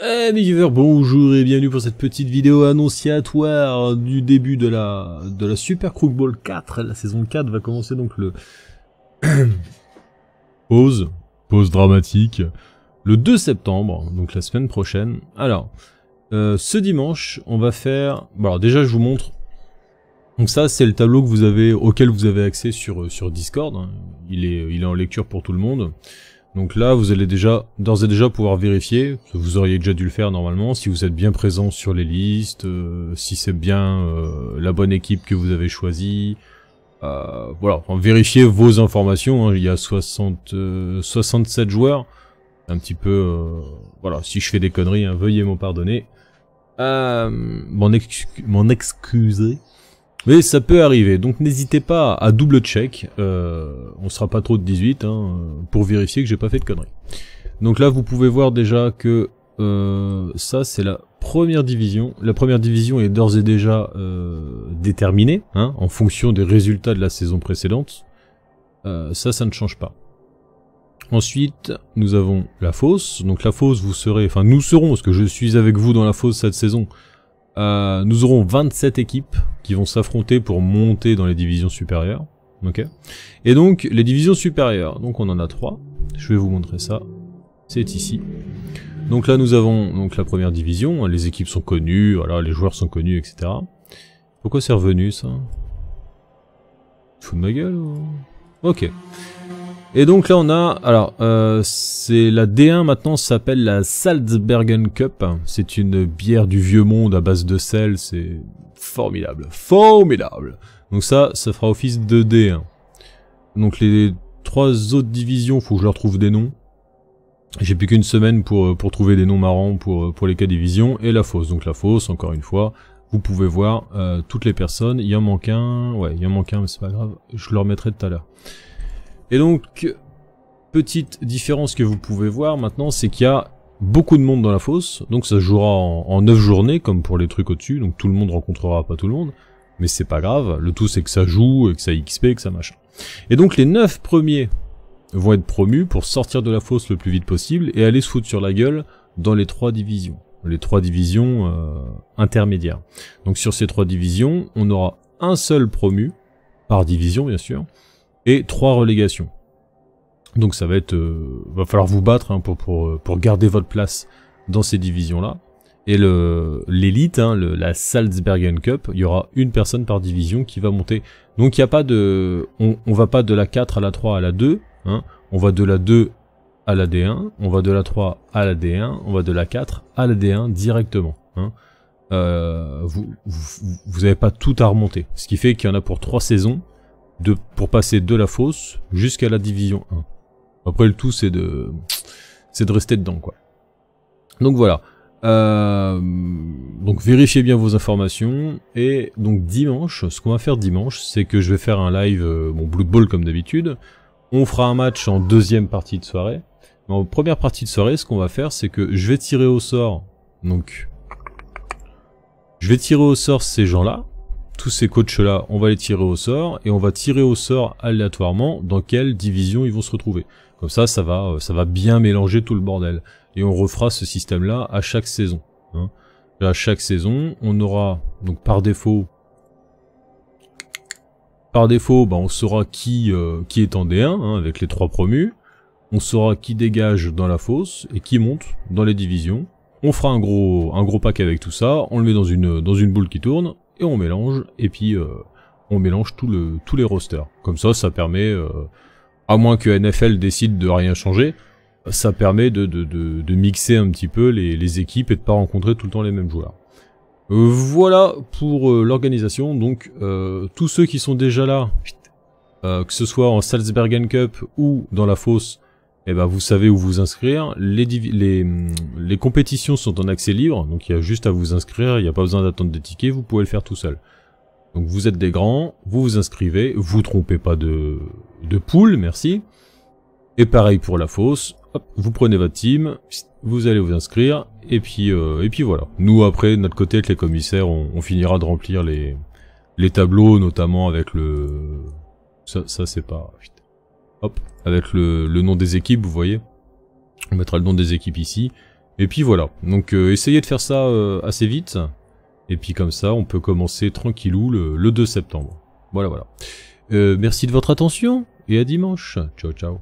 Eh mes viewers, bonjour et bienvenue pour cette petite vidéo annonciatoire euh, du début de la, de la Super Crookball 4. La saison 4 va commencer donc le... pause, pause dramatique, le 2 septembre, donc la semaine prochaine. Alors, euh, ce dimanche, on va faire... Bon, alors déjà je vous montre... Donc ça c'est le tableau que vous avez, auquel vous avez accès sur, euh, sur Discord. Il est, il est en lecture pour tout le monde. Donc là, vous allez déjà, d'ores et déjà pouvoir vérifier, vous auriez déjà dû le faire normalement, si vous êtes bien présent sur les listes, euh, si c'est bien euh, la bonne équipe que vous avez choisie. Euh, voilà, vérifiez vos informations, hein. il y a 60, 67 joueurs. Un petit peu, voilà, si je fais des conneries, hein, veuillez m'en pardonner. m'en excuser. Mais ça peut arriver, donc n'hésitez pas à double check, euh, on sera pas trop de 18, hein, pour vérifier que j'ai pas fait de conneries. Donc là vous pouvez voir déjà que euh, ça c'est la première division. La première division est d'ores et déjà euh, déterminée, hein, en fonction des résultats de la saison précédente. Euh, ça, ça ne change pas. Ensuite, nous avons la fosse. Donc la fosse, vous serez, enfin nous serons, parce que je suis avec vous dans la fosse cette saison, euh, nous aurons 27 équipes qui vont s'affronter pour monter dans les divisions supérieures. Ok. Et donc, les divisions supérieures, donc on en a 3. Je vais vous montrer ça. C'est ici. Donc là, nous avons donc la première division. Les équipes sont connues, voilà, les joueurs sont connus, etc. Pourquoi c'est revenu, ça Fous de ma gueule Ok. Et donc là on a, alors euh, c'est la D1 maintenant s'appelle la Salzbergen Cup. C'est une bière du vieux monde à base de sel, c'est formidable, formidable. Donc ça, ça fera office de D1. Donc les trois autres divisions, faut que je leur trouve des noms. J'ai plus qu'une semaine pour, euh, pour trouver des noms marrants pour, euh, pour les cas divisions et la fosse, Donc la fosse, encore une fois, vous pouvez voir toutes les personnes. Il y en manque un, ouais, il y en manque un, mais c'est pas grave, je le remettrai tout à l'heure. Et donc, petite différence que vous pouvez voir maintenant, c'est qu'il y a beaucoup de monde dans la fosse, donc ça se jouera en, neuf 9 journées, comme pour les trucs au-dessus, donc tout le monde rencontrera pas tout le monde, mais c'est pas grave, le tout c'est que ça joue, et que ça XP, que ça machin. Et donc les 9 premiers vont être promus pour sortir de la fosse le plus vite possible et aller se foutre sur la gueule dans les 3 divisions, les 3 divisions euh, intermédiaires. Donc sur ces 3 divisions, on aura un seul promu, par division bien sûr, et 3 relégations. Donc ça va être, euh, va falloir vous battre hein, pour, pour, euh, pour, garder votre place dans ces divisions-là. Et l'élite, hein, la Salzbergen Cup, il y aura une personne par division qui va monter. Donc il n'y a pas de... On, on, va pas de la 4 à la 3 à la 2, hein, on va de la 2 à la D1, on va de la 3 à la D1, on va de la 4 à la D1 directement. Hein. Euh, vous n'avez vous, vous pas tout à remonter. Ce qui fait qu'il y en a pour 3 saisons, pour passer de la fosse jusqu'à la division 1. Après le tout c'est de c'est de rester dedans quoi. Donc voilà. Euh, donc vérifiez bien vos informations et donc dimanche, ce qu'on va faire dimanche, c'est que je vais faire un live mon euh, blue ball comme d'habitude. On fera un match en deuxième partie de soirée. en première partie de soirée, ce qu'on va faire, c'est que je vais tirer au sort. Donc, je vais tirer au sort ces gens-là tous ces coachs-là, on va les tirer au sort, et on va tirer au sort aléatoirement dans quelle division ils vont se retrouver. Comme ça, ça va, euh, ça va bien mélanger tout le bordel. Et on refera ce système-là à chaque saison. Hein. À chaque saison, on aura, donc par défaut, par défaut, ben, on saura qui, euh, qui est en D1, hein, avec les trois promus. On saura qui dégage dans la fosse et qui monte dans les divisions. On fera un gros, un gros pack avec tout ça, on le met dans une, dans une boule qui tourne, et on mélange, et puis euh, on mélange tout le, tous les rosters. Comme ça, ça permet, euh, à moins que NFL décide de rien changer, ça permet de, de, mixer un petit peu les, équipes et de pas rencontrer tout le temps les mêmes joueurs. Euh, voilà pour l'organisation, donc tous ceux qui sont déjà là, que ce soit en Salzbergen Cup ou dans la fosse, eh ben vous savez où vous inscrire. Les, les, les, compétitions sont en accès libre, donc il y a juste à vous inscrire, il n'y a pas besoin d'attendre des tickets, vous pouvez le faire tout seul. Donc vous êtes des grands, vous vous inscrivez, vous trompez pas de, de poule, merci. Et pareil pour la fosse, hop, vous prenez votre team, vous allez vous inscrire, et puis, euh, et puis voilà. Nous après, de notre côté avec les commissaires, on, finira de remplir les, les tableaux, notamment avec le... Ça, ça c'est pas... Hop, avec le, nom des équipes, vous voyez. On mettra le nom des équipes ici. Et puis voilà, donc euh, essayez de faire ça euh, assez vite. Et puis comme ça, on peut commencer tranquillou le, 2 septembre. Voilà, voilà. Euh, merci de votre attention et à dimanche. Ciao, ciao.